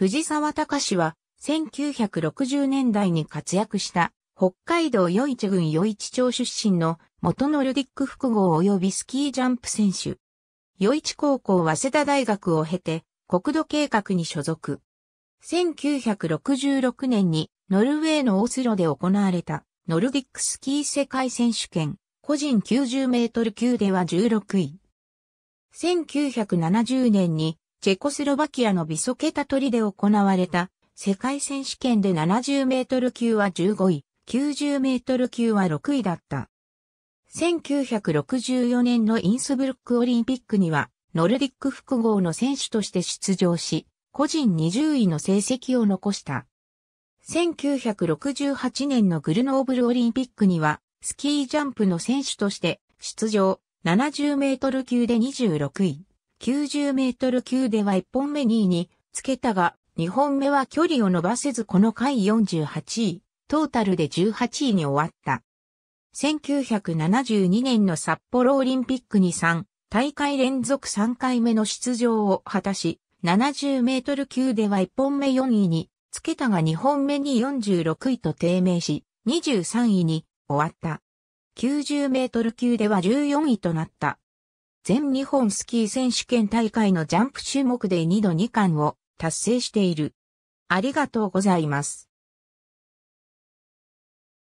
藤沢隆は、1960年代に活躍した、北海道余市郡余市町出身の元ノルディック複合及びスキージャンプ選手。余市高校早稲田大学を経て、国土計画に所属。1966年にノルウェーのオスロで行われたノルディックスキー世界選手権個人90メートル級では16位。1970年にチェコスロバキアのビソケタトリで行われた世界選手権で70メートル級は15位、90メートル級は6位だった。1964年のインスブルックオリンピックには、ノルディック複合の選手として出場し、個人20位の成績を残した。1968年のグルノーブルオリンピックには、スキージャンプの選手として出場、70メートル級で26位。90メートル級では1本目2位につけたが、2本目は距離を伸ばせずこの回48位、トータルで18位に終わった。1972年の札幌オリンピックに3大会連続3回目の出場を果たし、70メートル級では1本目4位につけたが2本目に46位と低迷し、23位に終わった。90メートル級では14位となった全日本スキー選手権大会のジャンプ種目で2度2冠を達成している。ありがとうございます。